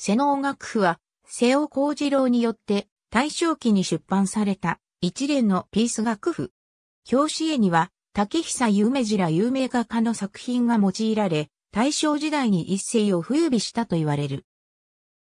瀬能楽譜は、瀬尾幸次郎によって、大正期に出版された、一連のピース楽譜。表紙絵には、竹久夢二ら有名画家の作品が用いられ、大正時代に一世を風靡したと言われる。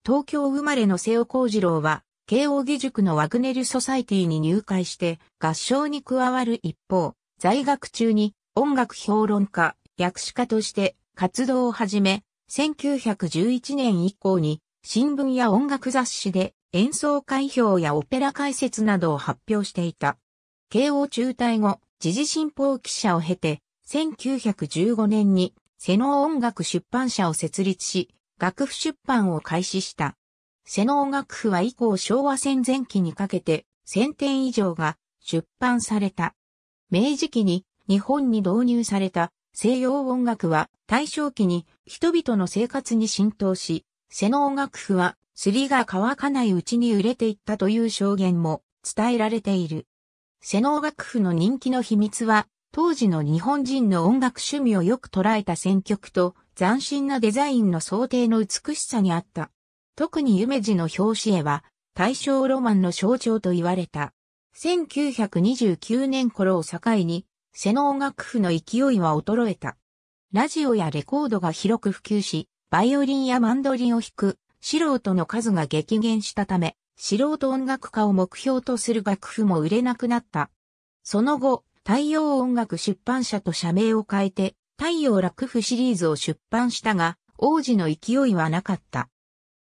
東京生まれの瀬尾幸次郎は、慶應義塾のワグネルソサイティに入会して、合唱に加わる一方、在学中に音楽評論家、訳詞家として活動を始め、1911年以降に新聞や音楽雑誌で演奏開票やオペラ解説などを発表していた。慶応中退後、時事新報記者を経て、1915年に瀬能音楽出版社を設立し、楽譜出版を開始した。瀬能楽譜は以降昭和戦前期にかけて1000点以上が出版された。明治期に日本に導入された西洋音楽は大正期に人々の生活に浸透し、セノー楽譜はすりが乾かないうちに売れていったという証言も伝えられている。セノー楽譜の人気の秘密は、当時の日本人の音楽趣味をよく捉えた選曲と斬新なデザインの想定の美しさにあった。特に夢二の表紙絵は大正ロマンの象徴と言われた。1929年頃を境に瀬音楽譜の勢いは衰えた。ラジオやレコードが広く普及し、バイオリンやマンドリンを弾く素人の数が激減したため、素人音楽家を目標とする楽譜も売れなくなった。その後、太陽音楽出版社と社名を変えて、太陽楽譜シリーズを出版したが、王子の勢いはなかった。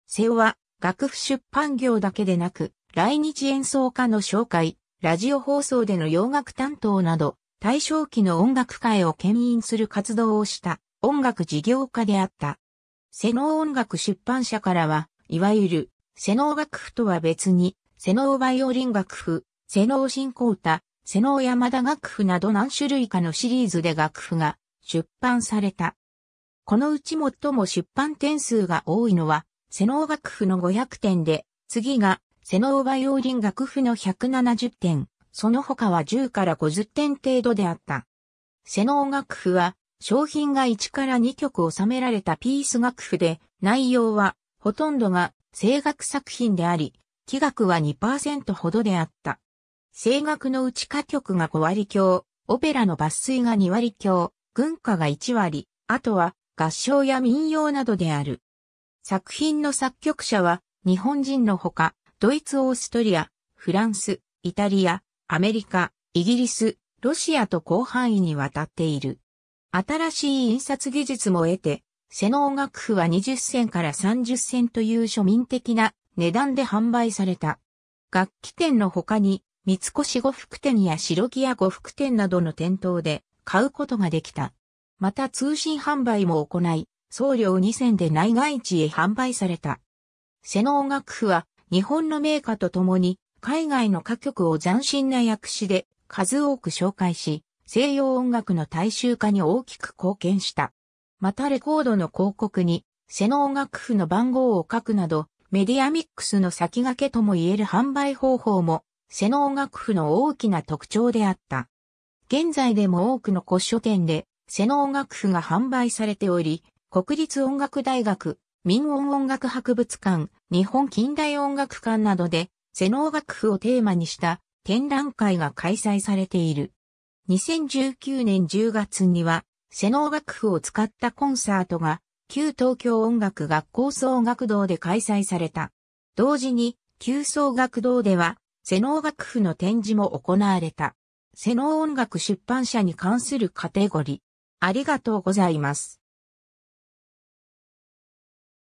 瀬尾は、楽譜出版業だけでなく、来日演奏家の紹介、ラジオ放送での洋楽担当など、大正期の音楽界を牽引する活動をした音楽事業家であった。瀬能音楽出版社からは、いわゆる瀬能楽譜とは別に、瀬能バイオリン楽譜、瀬能新光太、瀬能山田楽譜など何種類かのシリーズで楽譜が出版された。このうち最も出版点数が多いのは、瀬能楽譜の500点で、次が瀬能バイオリン楽譜の170点、その他は10から50点程度であった。セノー楽譜は、商品が1から2曲収められたピース楽譜で、内容は、ほとんどが、声楽作品であり、器楽は2%ほどであった。声楽のうち歌曲が5割強、オペラの抜粋が2割強、軍歌が1割、あとは合唱や民謡などである。作品の作曲者は日本人のほか、ドイツ、オーストリア、フランス、イタリア、アメリカ、イギリス、ロシアと広範囲にわたっている。新しい印刷技術も得て、セノー楽譜は20銭から30銭という庶民的な値段で販売された。楽器店の他に、三越呉服店や白木屋呉服店などの店頭で買うことができた。また通信販売も行い、送料2銭で内外地へ販売された。セノー楽譜は日本のメーカーと共に海外の歌曲を斬新な訳詞で数多く紹介し、西洋音楽の大衆化に大きく貢献した。またレコードの広告に、セノ音楽譜の番号を書くなど、メディアミックスの先駆けとも言える販売方法も、セノ音楽譜の大きな特徴であった。現在でも多くの古書店で、セノ音楽譜が販売されており、国立音楽大学、民音音楽博物館、日本近代音楽館などで、瀬能楽譜をテーマにした展覧会が開催されている。2019年10月には、瀬能楽譜を使ったコンサートが、旧東京音楽学校総学堂で開催された。同時に、旧総学堂では、瀬能楽譜の展示も行われた。瀬能音楽出版社に関するカテゴリー。ありがとうございます。